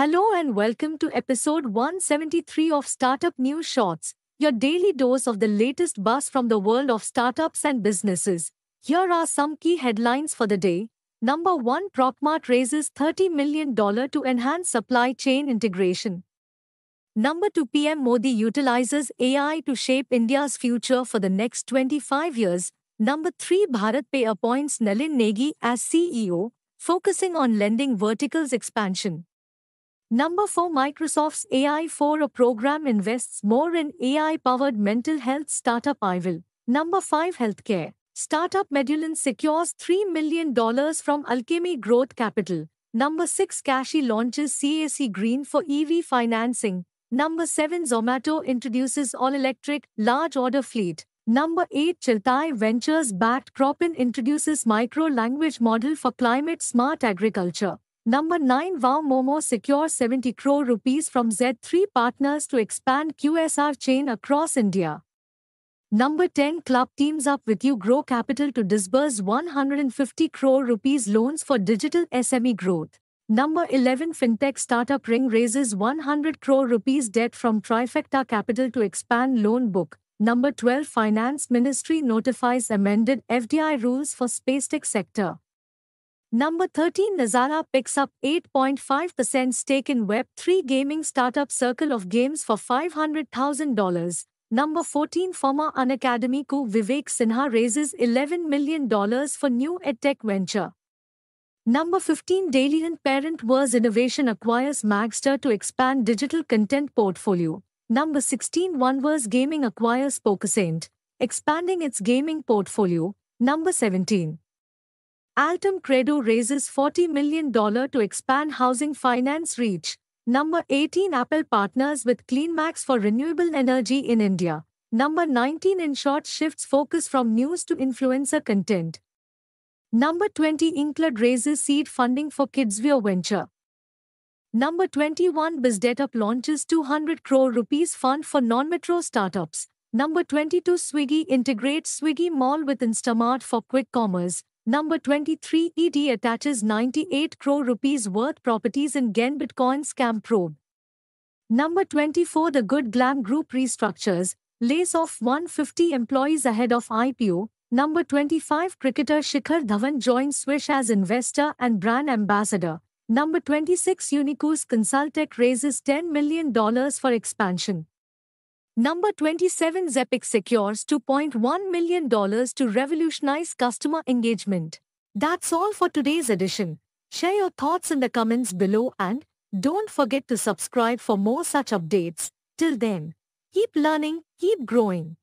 Hello and welcome to episode 173 of Startup News Shorts, your daily dose of the latest buzz from the world of startups and businesses. Here are some key headlines for the day. Number 1 Procmart raises $30 million to enhance supply chain integration. Number 2 PM Modi utilizes AI to shape India's future for the next 25 years. Number 3 Bharat Pay appoints Nalin Negi as CEO, focusing on lending verticals expansion. Number 4 Microsoft's ai for a program invests more in AI-powered mental health startup IVIL. Number 5 Healthcare. Startup Medulin secures $3 million from Alchemy Growth Capital. Number 6 Cashy launches CAC Green for EV financing. Number 7 Zomato introduces all-electric, large order fleet. Number 8 Chiltai Ventures backed Cropin introduces micro-language model for climate-smart agriculture. Number 9 Vow Momo secures 70 crore rupees from Z3 partners to expand QSR chain across India. Number 10 Club teams up with You Grow Capital to disburse 150 crore rupees loans for digital SME growth. Number 11 Fintech startup Ring raises 100 crore rupees debt from Trifecta Capital to expand loan book. Number 12 Finance Ministry notifies amended FDI rules for space tech sector. Number 13 Nazara picks up 8.5% stake in Web3 gaming startup Circle of Games for $500,000. Number 14 Former Unacademy co. Vivek Sinha raises $11 million for new edtech venture. Number 15 Dalian Parent Wars Innovation acquires Magster to expand digital content portfolio. Number 16 Onewars Gaming acquires PokerSaint, expanding its gaming portfolio. Number 17 Altum Credo raises $40 million to expand housing finance reach. Number 18 Apple partners with CleanMax for renewable energy in India. Number 19 In short shifts focus from news to influencer content. Number 20 Includ raises seed funding for Kidsvio venture. Number 21 BizDetup launches 200 crore rupees fund for non-metro startups. Number 22 Swiggy integrates Swiggy Mall with Instamart for quick commerce. Number 23 ED attaches 98 crore rupees worth properties in Gen Bitcoin scam probe. Number 24 The Good Glam Group restructures, lays off 150 employees ahead of IPO. Number 25 Cricketer Shikhar Dhawan joins Swish as investor and brand ambassador. Number 26 Unicus Consultech raises $10 million for expansion. Number 27 Zepic secures $2.1 million to revolutionize customer engagement. That's all for today's edition. Share your thoughts in the comments below and don't forget to subscribe for more such updates. Till then, keep learning, keep growing.